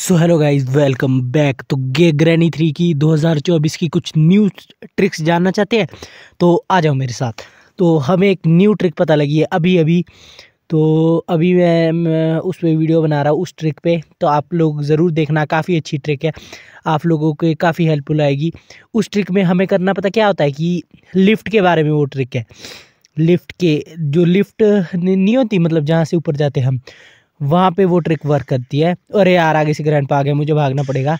so hello guys welcome back to gay granny three की 2024 की कुछ न्यू ट्रिक्स जानना चाहते हैं तो आ जाओ मेरे साथ तो हमें एक न्यू ट्रिक पता लगी है अभी अभी तो अभी मैं, मैं उस पर वीडियो बना रहा हूँ उस ट्रिक पे तो आप लोग ज़रूर देखना काफ़ी अच्छी ट्रिक है आप लोगों के काफ़ी हेल्पफुल आएगी उस ट्रिक में हमें करना पता क्या होता है कि लिफ्ट के बारे में वो ट्रिक है लिफ्ट के जो लिफ्ट नहीं होती मतलब जहाँ से ऊपर जाते हम वहाँ पे वो ट्रिक वर्क करती है और यार आगे से ग्रैंड पा गया मुझे भागना पड़ेगा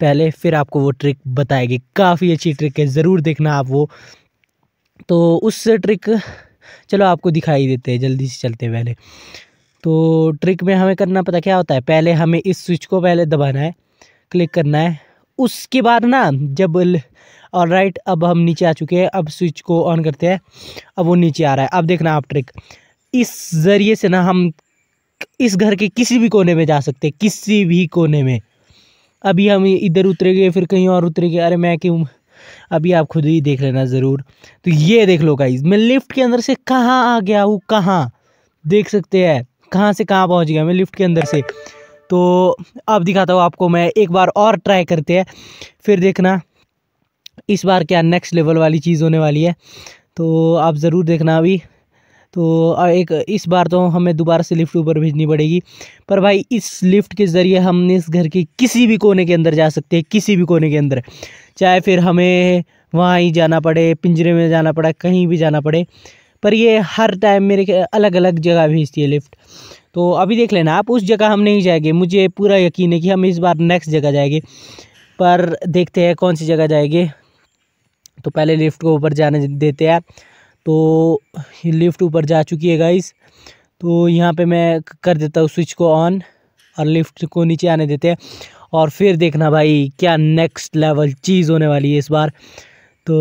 पहले फिर आपको वो ट्रिक बताएगी काफ़ी अच्छी ट्रिक है ज़रूर देखना आप वो तो उस ट्रिक चलो आपको दिखाई देते हैं जल्दी से चलते पहले तो ट्रिक में हमें करना पता क्या होता है पहले हमें इस स्विच को पहले दबाना है क्लिक करना है उसके बाद ना जब और राइट अब हम नीचे आ चुके हैं अब स्विच को ऑन करते हैं अब वो नीचे आ रहा है अब देखना आप ट्रिक इस ज़रिए से ना हम इस घर के किसी भी कोने में जा सकते किसी भी कोने में अभी हम इधर उतरे गए फिर कहीं और उतरे गए अरे मैं क्यों अभी आप खुद ही देख लेना ज़रूर तो ये देख लो गाइज मैं लिफ्ट के अंदर से कहाँ आ गया हूँ कहाँ देख सकते हैं कहाँ से कहाँ पहुँच गया मैं लिफ्ट के अंदर से तो अब दिखाता हूँ आपको मैं एक बार और ट्राई करते हैं फिर देखना इस बार क्या नेक्स्ट लेवल वाली चीज़ होने वाली है तो आप ज़रूर देखना अभी तो एक इस बार तो हमें दोबारा से लिफ्ट ऊपर भेजनी पड़ेगी पर भाई इस लिफ्ट के ज़रिए हम इस घर के किसी भी कोने के अंदर जा सकते हैं किसी भी कोने के अंदर चाहे फिर हमें वहाँ ही जाना पड़े पिंजरे में जाना पड़े कहीं भी जाना पड़े पर ये हर टाइम मेरे अलग अलग जगह भेजती है लिफ्ट तो अभी देख लेना आप उस जगह हम नहीं जाएंगे मुझे पूरा यकीन है कि हम इस बार नेक्स्ट जगह जाएंगे पर देखते हैं कौन सी जगह जाएंगे तो पहले लिफ्ट को ऊपर जाने देते हैं तो लिफ्ट ऊपर जा चुकी है गाइस तो यहाँ पे मैं कर देता हूँ स्विच को ऑन और लिफ्ट को नीचे आने देते हैं और फिर देखना भाई क्या नेक्स्ट लेवल चीज़ होने वाली है इस बार तो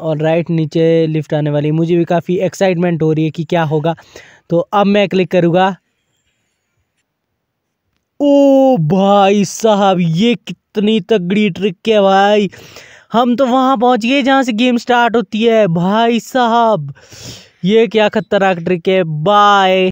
और राइट नीचे लिफ्ट आने वाली मुझे भी काफ़ी एक्साइटमेंट हो रही है कि क्या होगा तो अब मैं क्लिक करूँगा ओ भाई साहब ये कितनी तगड़ी ट्रिक है भाई हम तो वहाँ पहुँच गए जहाँ से गेम स्टार्ट होती है भाई साहब ये क्या खतरनाक ट्रिक है बाय